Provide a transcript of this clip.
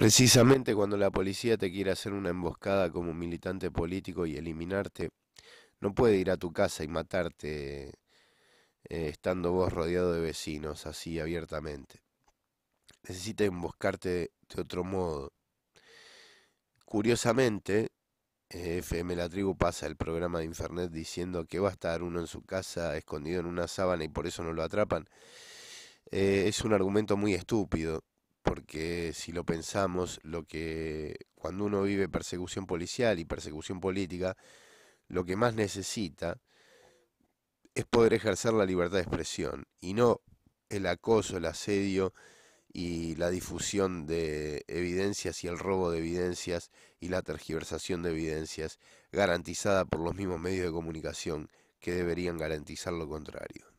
Precisamente cuando la policía te quiere hacer una emboscada como militante político y eliminarte, no puede ir a tu casa y matarte eh, estando vos rodeado de vecinos así abiertamente. Necesita emboscarte de otro modo. Curiosamente, FM La Tribu pasa el programa de Infernet diciendo que va a estar uno en su casa escondido en una sábana y por eso no lo atrapan. Eh, es un argumento muy estúpido porque si lo pensamos, lo que cuando uno vive persecución policial y persecución política, lo que más necesita es poder ejercer la libertad de expresión y no el acoso, el asedio y la difusión de evidencias y el robo de evidencias y la tergiversación de evidencias garantizada por los mismos medios de comunicación que deberían garantizar lo contrario.